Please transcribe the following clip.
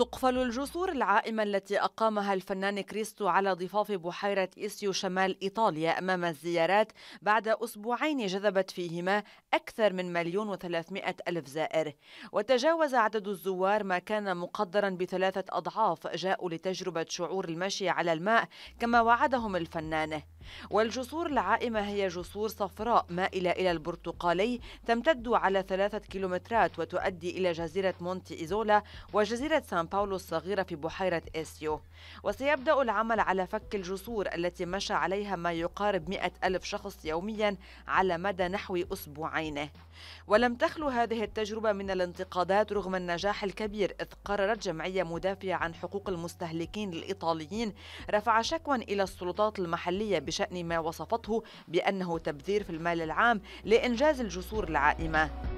تقفل الجسور العائمة التي أقامها الفنان كريستو على ضفاف بحيرة إيسيو شمال إيطاليا أمام الزيارات بعد أسبوعين جذبت فيهما أكثر من مليون وثلاثمائة ألف زائر وتجاوز عدد الزوار ما كان مقدرا بثلاثة أضعاف جاءوا لتجربة شعور المشي على الماء كما وعدهم الفنان والجسور العائمة هي جسور صفراء مائلة إلى البرتقالي تمتد على ثلاثة كيلومترات وتؤدي إلى جزيرة مونتي إيزولا وجزيرة سان باولو الصغيرة في بحيرة إسيو وسيبدأ العمل على فك الجسور التي مشى عليها ما يقارب مئة ألف شخص يوميا على مدى نحو أسبوعين ولم تخلو هذه التجربة من الانتقادات رغم النجاح الكبير إذ قررت جمعية مدافعة عن حقوق المستهلكين الإيطاليين رفع شكوى إلى السلطات المحلية بشأن ما وصفته بأنه تبذير في المال العام لإنجاز الجسور العائمة